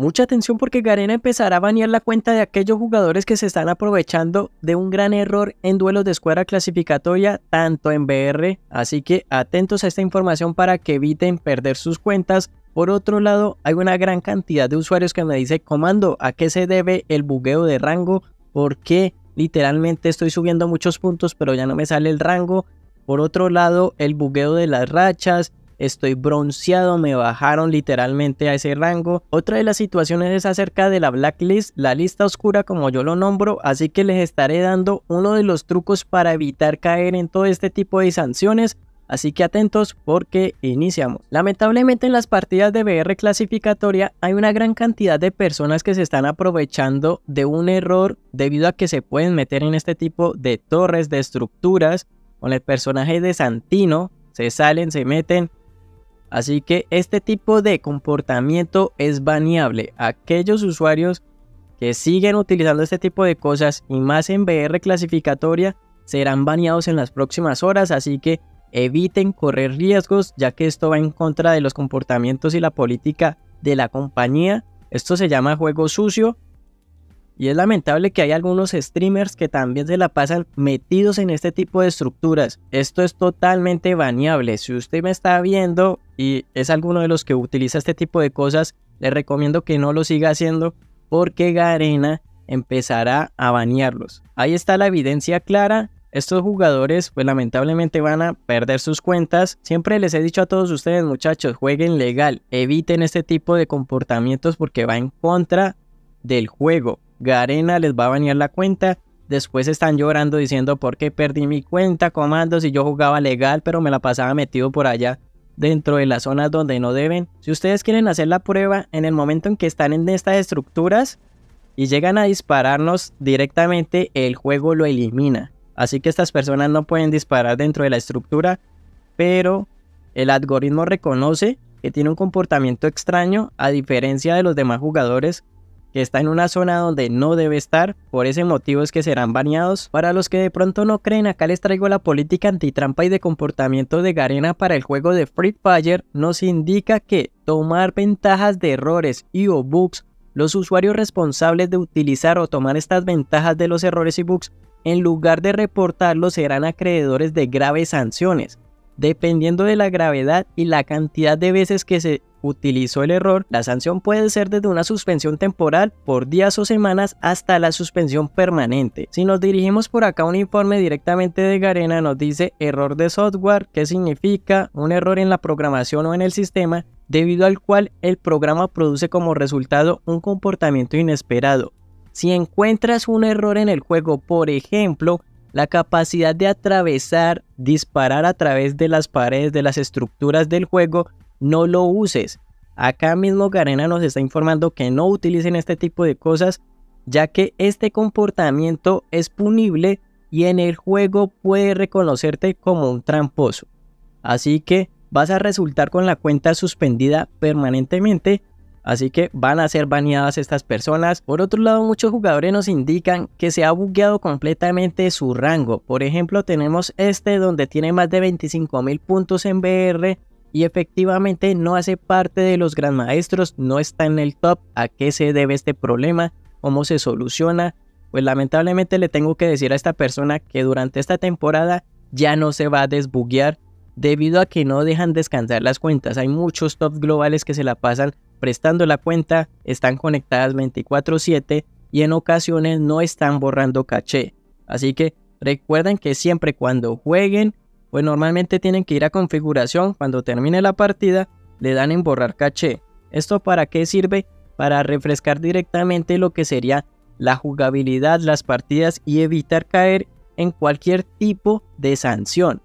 Mucha atención porque Garena empezará a banear la cuenta de aquellos jugadores que se están aprovechando de un gran error en duelos de escuadra clasificatoria, tanto en BR, así que atentos a esta información para que eviten perder sus cuentas. Por otro lado, hay una gran cantidad de usuarios que me dice, comando, ¿a qué se debe el bugueo de rango? ¿Por qué literalmente estoy subiendo muchos puntos pero ya no me sale el rango? Por otro lado, el bugueo de las rachas, estoy bronceado, me bajaron literalmente a ese rango. Otra de las situaciones es acerca de la blacklist, la lista oscura como yo lo nombro, así que les estaré dando uno de los trucos para evitar caer en todo este tipo de sanciones. Así que atentos porque iniciamos. Lamentablemente en las partidas de BR clasificatoria hay una gran cantidad de personas que se están aprovechando de un error debido a que se pueden meter en este tipo de torres, de estructuras, con el personaje de Santino, se salen, se meten Así que este tipo de comportamiento es baneable. Aquellos usuarios que siguen utilizando este tipo de cosas y más en VR clasificatoria serán baneados en las próximas horas, así que eviten correr riesgos ya que esto va en contra de los comportamientos y la política de la compañía. Esto se llama juego sucio y es lamentable que hay algunos streamers que también se la pasan metidos en este tipo de estructuras. Esto es totalmente baneable. Si usted me está viendo y es alguno de los que utiliza este tipo de cosas, les recomiendo que no lo siga haciendo porque Garena empezará a banearlos. Ahí está la evidencia clara. Estos jugadores pues lamentablemente van a perder sus cuentas. Siempre les he dicho a todos ustedes muchachos, jueguen legal, eviten este tipo de comportamientos porque va en contra del juego. Garena les va a banear la cuenta. Después están llorando diciendo por qué perdí mi cuenta, comandos, si yo jugaba legal, pero me la pasaba metido por allá dentro de las zonas donde no deben. Si ustedes quieren hacer la prueba, en el momento en que están en estas estructuras y llegan a dispararnos directamente, el juego lo elimina. Así que estas personas no pueden disparar dentro de la estructura, pero el algoritmo reconoce que tiene un comportamiento extraño a diferencia de los demás jugadores que está en una zona donde no debe estar, por ese motivo es que serán baneados. Para los que de pronto no creen, acá les traigo la política antitrampa y de comportamiento de Garena para el juego de Free Fire, nos indica que tomar ventajas de errores y o bugs, los usuarios responsables de utilizar o tomar estas ventajas de los errores y bugs, en lugar de reportarlos serán acreedores de graves sanciones. Dependiendo de la gravedad y la cantidad de veces que se utilizó el error, la sanción puede ser desde una suspensión temporal por días o semanas hasta la suspensión permanente. Si nos dirigimos por acá un informe directamente de Garena nos dice error de software, que significa un error en la programación o en el sistema debido al cual el programa produce como resultado un comportamiento inesperado. Si encuentras un error en el juego, por ejemplo, la capacidad de atravesar, disparar a través de las paredes, de las estructuras del juego, no lo uses. Acá mismo Garena nos está informando que no utilicen este tipo de cosas, ya que este comportamiento es punible y en el juego puede reconocerte como un tramposo. Así que vas a resultar con la cuenta suspendida permanentemente Así que van a ser baneadas estas personas. Por otro lado, muchos jugadores nos indican que se ha bugueado completamente su rango. Por ejemplo, tenemos este donde tiene más de 25.000 puntos en BR y efectivamente no hace parte de los gran maestros, no está en el top. ¿A qué se debe este problema? ¿Cómo se soluciona? Pues lamentablemente le tengo que decir a esta persona que durante esta temporada ya no se va a desbuguear debido a que no dejan descansar las cuentas. Hay muchos top globales que se la pasan prestando la cuenta, están conectadas 24/7 y en ocasiones no están borrando caché. Así que recuerden que siempre cuando jueguen, pues normalmente tienen que ir a configuración cuando termine la partida, le dan en borrar caché. ¿Esto para qué sirve? Para refrescar directamente lo que sería la jugabilidad, las partidas y evitar caer en cualquier tipo de sanción,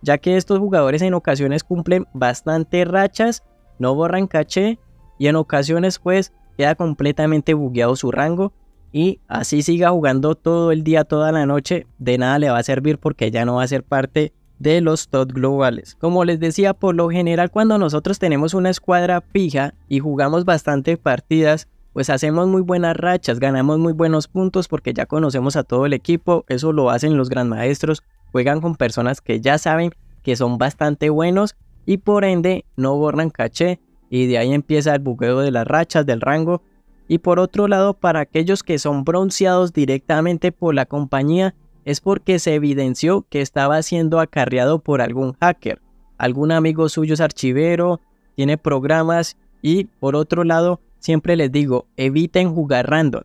ya que estos jugadores en ocasiones cumplen bastante rachas, no borran caché y en ocasiones pues queda completamente bugueado su rango y así siga jugando todo el día, toda la noche, de nada le va a servir porque ya no va a ser parte de los top globales. Como les decía, por lo general cuando nosotros tenemos una escuadra fija y jugamos bastante partidas, pues hacemos muy buenas rachas, ganamos muy buenos puntos porque ya conocemos a todo el equipo, eso lo hacen los gran maestros, juegan con personas que ya saben que son bastante buenos y por ende no borran caché, y de ahí empieza el bugueo de las rachas del rango. Y por otro lado, para aquellos que son bronceados directamente por la compañía, es porque se evidenció que estaba siendo acarreado por algún hacker. Algún amigo suyo es archivero, tiene programas y por otro lado, siempre les digo, eviten jugar random,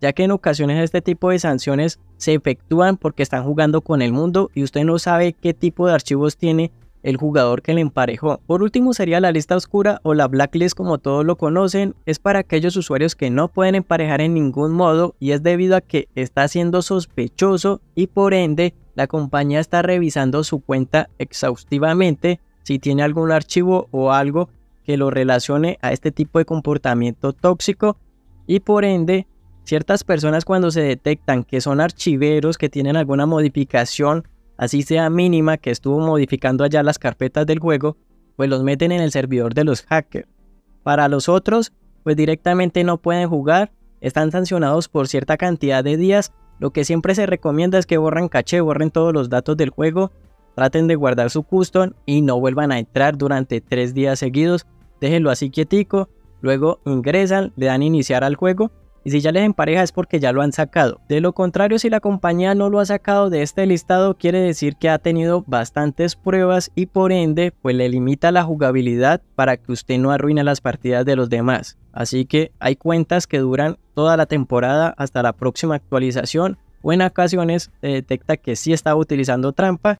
ya que en ocasiones este tipo de sanciones se efectúan porque están jugando con el mundo y usted no sabe qué tipo de archivos tiene el jugador que le emparejó. Por último sería la lista oscura o la blacklist como todos lo conocen, es para aquellos usuarios que no pueden emparejar en ningún modo y es debido a que está siendo sospechoso y por ende la compañía está revisando su cuenta exhaustivamente si tiene algún archivo o algo que lo relacione a este tipo de comportamiento tóxico y por ende ciertas personas cuando se detectan que son archiveros que tienen alguna modificación así sea mínima, que estuvo modificando allá las carpetas del juego, pues los meten en el servidor de los hackers. Para los otros, pues directamente no pueden jugar, están sancionados por cierta cantidad de días, lo que siempre se recomienda es que borren caché, borren todos los datos del juego, traten de guardar su custom y no vuelvan a entrar durante tres días seguidos, déjenlo así quietico, luego ingresan, le dan iniciar al juego y si ya les empareja es porque ya lo han sacado. De lo contrario, si la compañía no lo ha sacado de este listado, quiere decir que ha tenido bastantes pruebas y por ende, pues le limita la jugabilidad para que usted no arruine las partidas de los demás. Así que hay cuentas que duran toda la temporada hasta la próxima actualización o en ocasiones se detecta que sí estaba utilizando trampa